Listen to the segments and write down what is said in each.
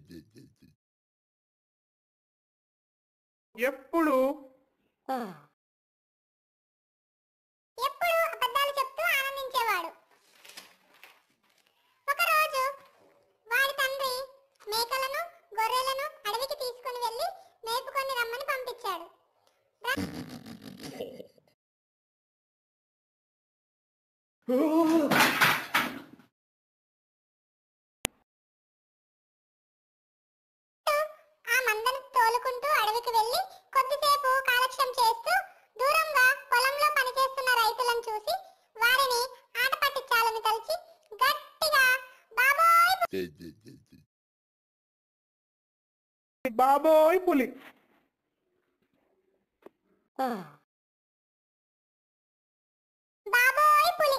ఎప్పుడు ఎప్పుడు అబద్ధాలు చెప్తూ ఆనందించేవాడు ఒకరోజు వాడి తండ్రి మేకలను గొర్రెలను అడవికి తీసుకుని వెళ్ళి మేపుకొని రమ్మని పంపించాడు Baboy puli Baboy puli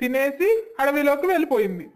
తినేసి అడవిలోకి వెళ్ళిపోయింది